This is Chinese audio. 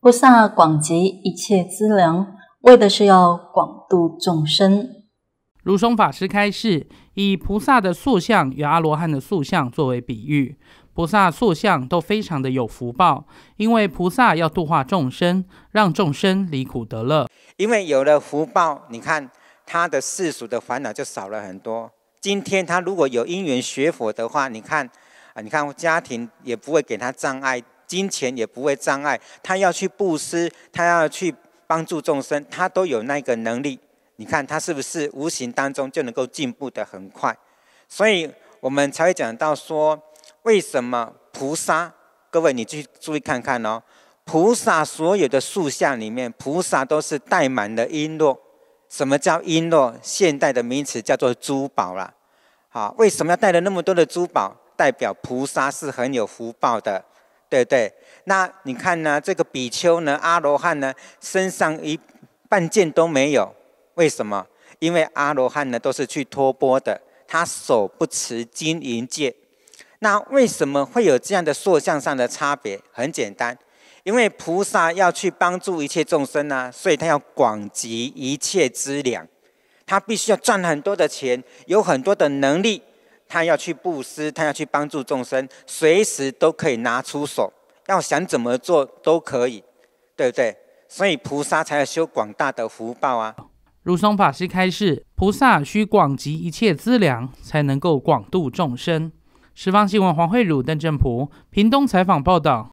菩萨广集一切资粮，为的是要广度众生。如松法师开示，以菩萨的塑像与阿罗汉的塑像作为比喻，菩萨塑像都非常的有福报，因为菩萨要度化众生，让众生离苦得乐。因为有了福报，你看他的世俗的烦恼就少了很多。今天他如果有因缘学佛的话，你看啊，你看家庭也不会给他障碍。金钱也不会障碍他要去布施，他要去帮助众生，他都有那个能力。你看他是不是无形当中就能够进步的很快？所以我们才会讲到说，为什么菩萨？各位你去注意看看哦，菩萨所有的塑像里面，菩萨都是带满了璎珞。什么叫璎珞？现代的名词叫做珠宝啦。好，为什么要带了那么多的珠宝？代表菩萨是很有福报的。对不对？那你看呢？这个比丘呢，阿罗汉呢，身上一半件都没有，为什么？因为阿罗汉呢都是去托钵的，他手不持金银戒。那为什么会有这样的塑像上的差别？很简单，因为菩萨要去帮助一切众生啊，所以他要广集一切资粮，他必须要赚很多的钱，有很多的能力。他要去布施，他要去帮助众生，随时都可以拿出手，要想怎么做都可以，对不对？所以菩萨才要修广大的福报啊！如松法师开示：菩萨需广集一切资粮，才能够广度众生。十方新闻，黄慧汝，邓正普，屏东采访报道。